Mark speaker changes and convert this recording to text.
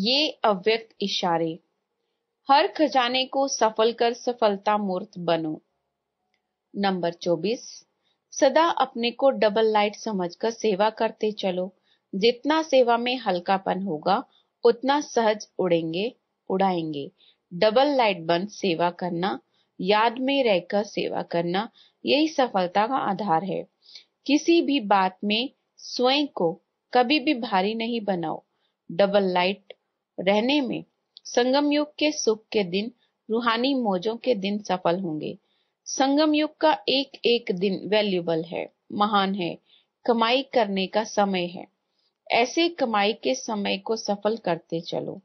Speaker 1: ये अव्यक्त इशारे हर खजाने को सफल कर सफलता मूर्त बनो नंबर 24 सदा अपने को डबल लाइट समझकर सेवा करते चलो जितना सेवा में हल्कापन होगा उतना सहज उड़ेंगे उड़ाएंगे डबल लाइट बन सेवा करना याद में रहकर सेवा करना यही सफलता का आधार है किसी भी बात में स्वयं को कभी भी भारी नहीं बनाओ डबल लाइट रहने में संगम युग के सुख के दिन रूहानी मौजों के दिन सफल होंगे संगम युग का एक एक दिन वैल्यूबल है महान है कमाई करने का समय है ऐसे कमाई के समय को सफल करते चलो